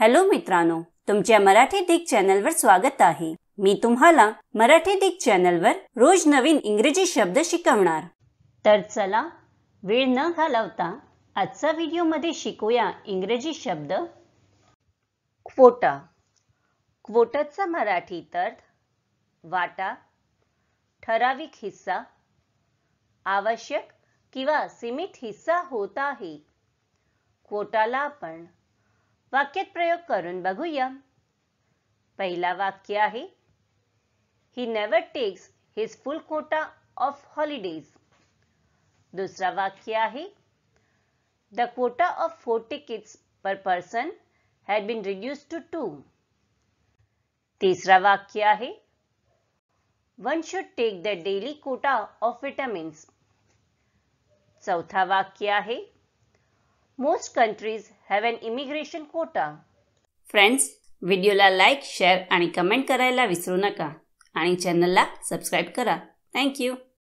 Hello मित्रांनो तुमच्या मराठी दिग चॅनलवर स्वागत आहे मी तुम्हाला मराठी दिग चॅनलवर रोज नवीन इंग्रजी शब्द शिकवणार तर चला वेळ न घालवता आजचा व्हिडिओमध्ये शिकूया इंग्रजी शब्द क्वोटा क्वोटाचा मराठी तर वाटा ठराविक हिस्सा आवश्यक किंवा सीमित हिस्सा होत आहे क्वोटाला आपण वाक्यात प्रयोग करून बघूया पहिला वाक्य आहे he never takes his full quota of holidays दुसरा वाक्य आहे the quota of four tickets per person had been reduce to two तीसरा वाक्य आहे one should take the daily quota of vitamins चौथा वाक्य आहे Most countries have an immigration quota. Friends व्हिडिओला लाईक शेअर आणि कमेंट करायला विसरू नका आणि चॅनलला सबस्क्राईब करा थँक्यू